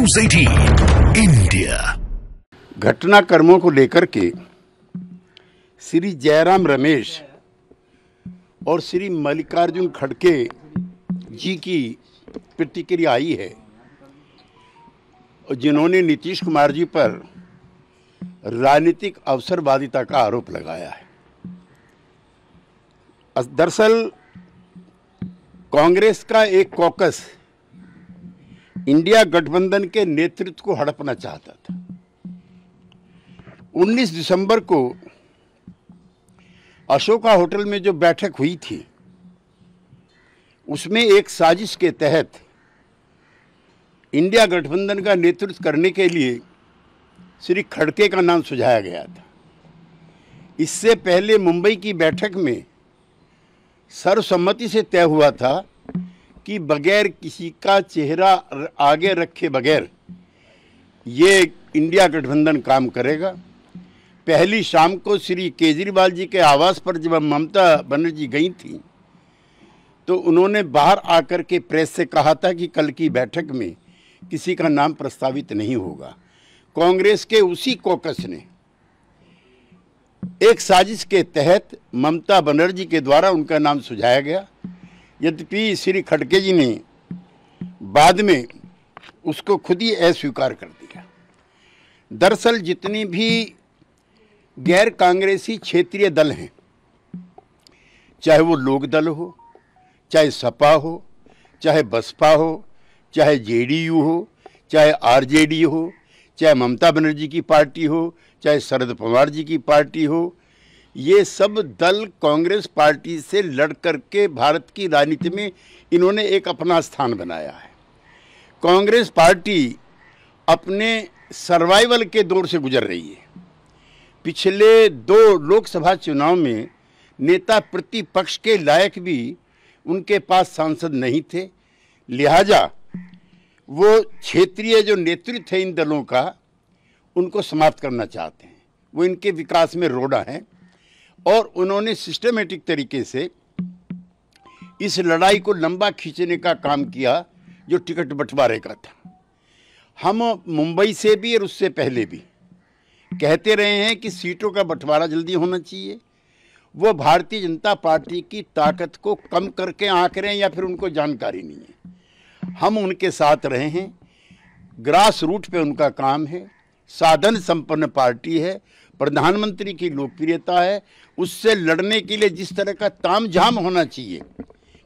news eighteen India घटनाक्रमों को लेकर के श्री जयराम रमेश और श्री मल्लिकार्जुन खड़के जी की प्रतिक्रिया आई है जिन्होंने नीतीश कुमार जी पर राजनीतिक अवसरवादिता का आरोप लगाया है दरअसल कांग्रेस का एक कॉकस इंडिया गठबंधन के नेतृत्व को हड़पना चाहता था 19 दिसंबर को अशोका होटल में जो बैठक हुई थी उसमें एक साजिश के तहत इंडिया गठबंधन का नेतृत्व करने के लिए श्री खड़के का नाम सुझाया गया था इससे पहले मुंबई की बैठक में सर्वसम्मति से तय हुआ था कि बगैर किसी का चेहरा आगे रखे बगैर ये इंडिया गठबंधन काम करेगा पहली शाम को श्री केजरीवाल जी के आवास पर जब ममता बनर्जी गई थी तो उन्होंने बाहर आकर के प्रेस से कहा था कि कल की बैठक में किसी का नाम प्रस्तावित नहीं होगा कांग्रेस के उसी कोकस ने एक साजिश के तहत ममता बनर्जी के द्वारा उनका नाम सुझाया गया यद्यपि श्री खड़के जी ने बाद में उसको खुद ही अस्वीकार कर दिया दरअसल जितने भी गैर कांग्रेसी क्षेत्रीय दल हैं चाहे वो लोक दल हो चाहे सपा हो चाहे बसपा हो चाहे जेडीयू हो चाहे आरजेडी हो चाहे ममता बनर्जी की पार्टी हो चाहे शरद पवार जी की पार्टी हो ये सब दल कांग्रेस पार्टी से लड़ कर के भारत की राजनीति में इन्होंने एक अपना स्थान बनाया है कांग्रेस पार्टी अपने सर्वाइवल के दौर से गुजर रही है पिछले दो लोकसभा चुनाव में नेता प्रतिपक्ष के लायक भी उनके पास सांसद नहीं थे लिहाजा वो क्षेत्रीय जो नेतृत्व है इन दलों का उनको समाप्त करना चाहते हैं वो इनके विकास में रोड़ा है और उन्होंने सिस्टमेटिक तरीके से इस लड़ाई को लंबा खींचने का काम किया जो टिकट बंटवारे का था हम मुंबई से भी और उससे पहले भी कहते रहे हैं कि सीटों का बंटवारा जल्दी होना चाहिए वो भारतीय जनता पार्टी की ताकत को कम करके आंक रहे हैं या फिर उनको जानकारी नहीं है हम उनके साथ रहे हैं ग्रास रूट पे उनका काम है साधन संपन्न पार्टी है प्रधानमंत्री की लोकप्रियता है उससे लड़ने के लिए जिस तरह का तामझाम होना चाहिए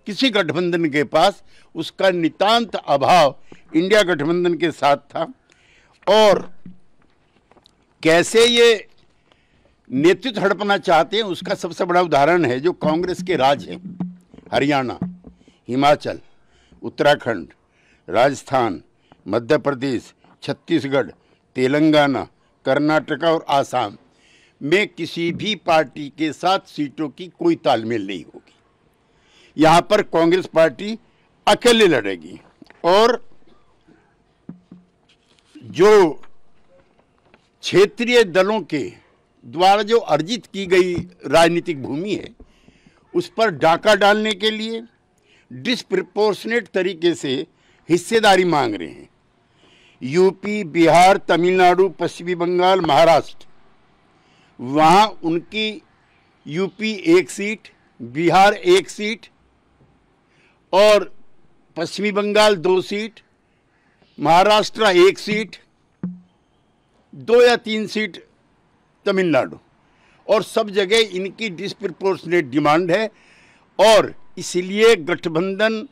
किसी गठबंधन के पास उसका नितांत अभाव इंडिया गठबंधन के साथ था और कैसे ये नेतृत्व हड़पना चाहते हैं उसका सबसे बड़ा उदाहरण है जो कांग्रेस के राज्य हैं हरियाणा हिमाचल उत्तराखंड राजस्थान मध्य प्रदेश छत्तीसगढ़ तेलंगाना कर्नाटका और आसाम में किसी भी पार्टी के साथ सीटों की कोई तालमेल नहीं होगी यहाँ पर कांग्रेस पार्टी अकेले लड़ेगी और जो क्षेत्रीय दलों के द्वारा जो अर्जित की गई राजनीतिक भूमि है उस पर डाका डालने के लिए डिस्प्रपोर्शनेट तरीके से हिस्सेदारी मांग रहे हैं यूपी बिहार तमिलनाडु पश्चिमी बंगाल महाराष्ट्र वहाँ उनकी यूपी एक सीट बिहार एक सीट और पश्चिमी बंगाल दो सीट महाराष्ट्र एक सीट दो या तीन सीट तमिलनाडु और सब जगह इनकी डिस्प्रपोर्शनेट डिमांड है और इसलिए गठबंधन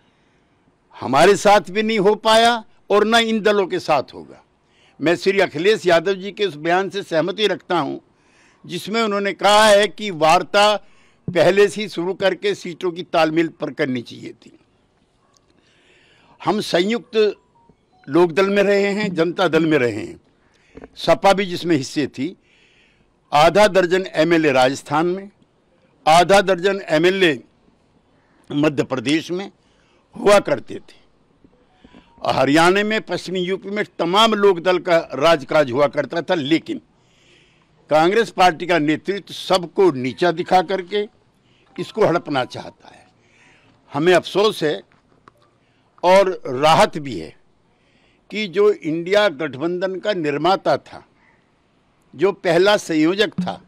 हमारे साथ भी नहीं हो पाया और न इन दलों के साथ होगा मैं श्री अखिलेश यादव जी के उस बयान से सहमति रखता हूं जिसमें उन्होंने कहा है कि वार्ता पहले से ही शुरू करके सीटों की तालमेल पर करनी चाहिए थी हम संयुक्त लोक दल में रहे हैं जनता दल में रहे हैं सपा भी जिसमें हिस्से थी आधा दर्जन एमएलए राजस्थान में आधा दर्जन एमएलए मध्य प्रदेश में हुआ करते थे हरियाणा में पश्चिमी यूपी में तमाम लोक दल का राजकाज हुआ करता था लेकिन कांग्रेस पार्टी का नेतृत्व सबको नीचा दिखा करके इसको हड़पना चाहता है हमें अफसोस है और राहत भी है कि जो इंडिया गठबंधन का निर्माता था जो पहला संयोजक था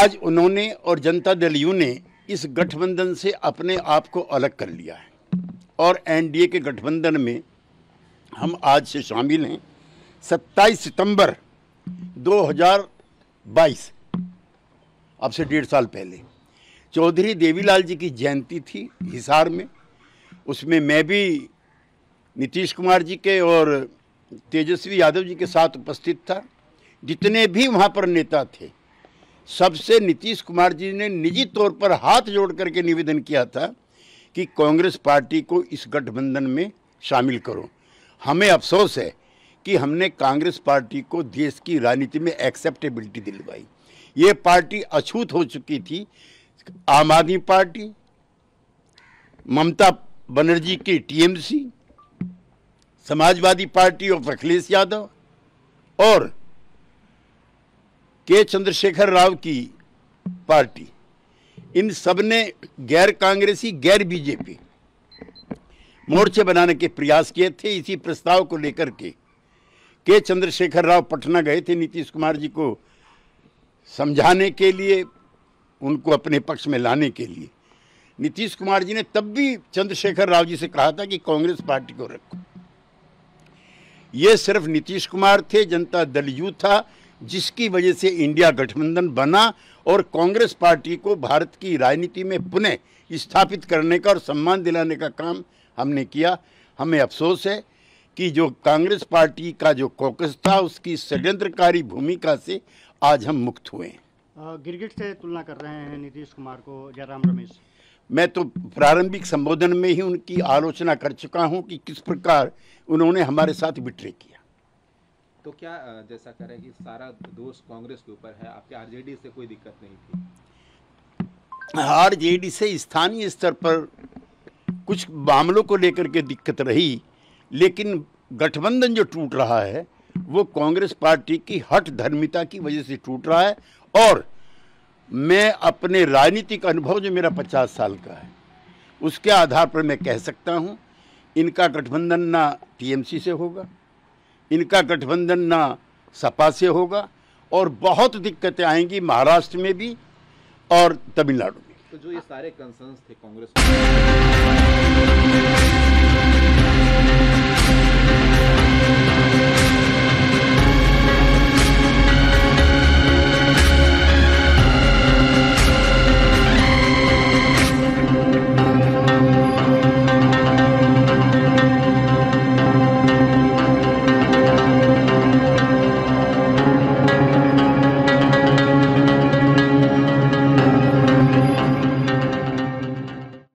आज उन्होंने और जनता दल यू ने इस गठबंधन से अपने आप को अलग कर लिया है और एनडीए के गठबंधन में हम आज से शामिल हैं 27 सितंबर 2022 अब से डेढ़ साल पहले चौधरी देवीलाल जी की जयंती थी हिसार में उसमें मैं भी नीतीश कुमार जी के और तेजस्वी यादव जी के साथ उपस्थित था जितने भी वहाँ पर नेता थे सबसे नीतीश कुमार जी ने निजी तौर पर हाथ जोड़ करके निवेदन किया था कि कांग्रेस पार्टी को इस गठबंधन में शामिल करो हमें अफसोस है कि हमने कांग्रेस पार्टी को देश की राजनीति में एक्सेप्टेबिलिटी दिलवाई ये पार्टी अछूत हो चुकी थी आम आदमी पार्टी ममता बनर्जी की TMC Samajwadi party of Akhilesh Yadav और के चंद्रशेखर राव की पार्टी इन सब ने गैर कांग्रेसी गैर बीजेपी मोर्चे बनाने के प्रयास किए थे इसी प्रस्ताव को लेकर के के चंद्रशेखर राव पटना गए थे नीतीश कुमार जी को समझाने के लिए उनको अपने पक्ष में लाने के लिए नीतीश कुमार जी ने तब भी चंद्रशेखर राव जी से कहा था कि कांग्रेस पार्टी को रखो ये सिर्फ नीतीश कुमार थे जनता दल यू था जिसकी वजह से इंडिया गठबंधन बना और कांग्रेस पार्टी को भारत की राजनीति में पुनः स्थापित करने का और सम्मान दिलाने का काम हमने किया हमें अफसोस है कि जो कांग्रेस पार्टी का जो कोकस था उसकी षड्यंत्रकारी भूमिका से आज हम मुक्त हुए हैं गिरगिट से तुलना कर रहे हैं नीतीश कुमार को जयराम रमेश मैं तो प्रारंभिक संबोधन में ही उनकी आलोचना कर चुका हूं कि किस प्रकार उन्होंने हमारे साथ बिट्रे किया तो क्या जैसा कह रहे हैं कि सारा दोष कांग्रेस के ऊपर है आपके आरजेडी से कोई दिक्कत नहीं थी आरजेडी से स्थानीय स्तर पर कुछ मामलों को लेकर के दिक्कत रही लेकिन गठबंधन जो टूट रहा है वो कांग्रेस पार्टी की हट धर्मिता की वजह से टूट रहा है और मैं अपने राजनीतिक अनुभव जो मेरा पचास साल का है उसके आधार पर मैं कह सकता हूँ इनका गठबंधन ना टीएमसी से होगा इनका गठबंधन ना सपा से होगा और बहुत दिक्कतें आएंगी महाराष्ट्र में भी और तमिलनाडु में तो जो ये सारे कंसर्न्स थे कांग्रेस